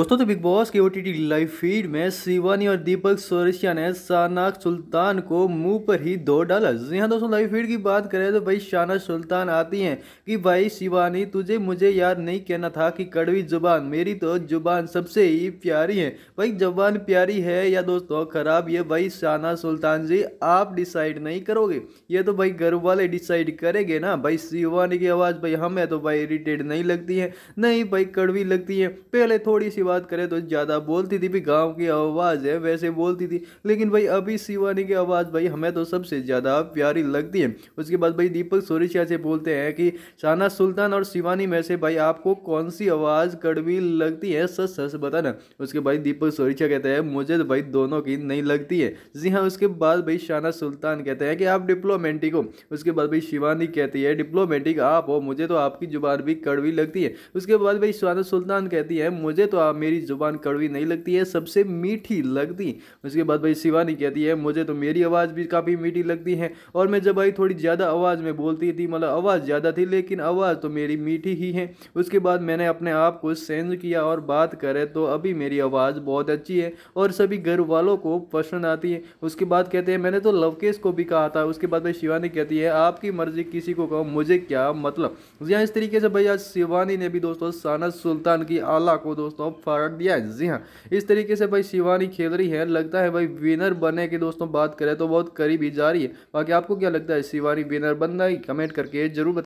दोस्तों तो big boss के ओ टी लाइव फीड में शिवानी और दीपक सोरेशिया ने शानाक सुल्तान को मुंह पर ही दो डाला जी हाँ दोस्तों लाइव फीड की बात करें तो भाई शाना सुल्तान आती हैं कि भाई शिवानी तुझे मुझे याद नहीं कहना था कि कड़वी जुबान मेरी तो जुबान सबसे ही प्यारी है भाई जुबान प्यारी है या दोस्तों ख़राब ये भाई शाना सुल्तान जी आप डिसाइड नहीं करोगे ये तो भाई घर वाले डिसाइड करेंगे ना भाई शिवानी की आवाज़ भाई हमें तो भाई इरीटेट नहीं लगती है नहीं भाई कड़वी लगती है पहले थोड़ी सी बात करें तो ज़्यादा बोलती थी भी गांव की आवाज़ है वैसे बोलती थी लेकिन भाई अभी शिवानी की आवाज़ भाई हमें तो सबसे ज़्यादा प्यारी लगती है उसके बाद भाई दीपक सोरेशिया से बोलते हैं कि शाना सुल्तान और शिवानी में से भाई आपको कौन सी आवाज़ कड़वी लगती है सच सच बताना उसके बाद दीपक सोरेशिया कहते हैं मुझे तो भाई दोनों की नहीं लगती है जी हाँ उसके बाद भाई शाना सुल्तान कहते हैं कि आप डिप्लोमेटिक हो उसके बाद भाई शिवानी कहती है डिप्लोमेटिक आप हो मुझे तो आपकी जुबान भी कड़वी लगती है उसके बाद भाई शाना सुल्तान कहती है मुझे तो आप मेरी ज़ुबान कड़वी नहीं लगती है सबसे मीठी लगती उसके बाद भाई शिवानी कहती है मुझे तो मेरी आवाज़ भी काफ़ी मीठी लगती है और मैं जब भाई थोड़ी ज़्यादा आवाज़ में बोलती थी मतलब आवाज़ ज़्यादा थी लेकिन आवाज़ तो मेरी मीठी ही है उसके बाद मैंने अपने आप को चेंज किया और बात करें तो अभी मेरी आवाज़ बहुत अच्छी है और सभी घर वालों को पसंद आती है उसके बाद कहते हैं मैंने तो लवकेश को भी कहा था उसके बाद भाई शिवानी कहती है आपकी मर्जी किसी को कहो मुझे क्या मतलब यहाँ इस तरीके से भाई आज शिवानी ने भी दोस्तों साना सुल्तान की आला को दोस्तों फाड़ दिया है जी हाँ इस तरीके से भाई शिवानी खेल रही है लगता है भाई विनर बने की दोस्तों बात करें तो बहुत करीब ही जा रही है बाकी आपको क्या लगता है शिवानी विनर बन रही कमेंट करके जरूर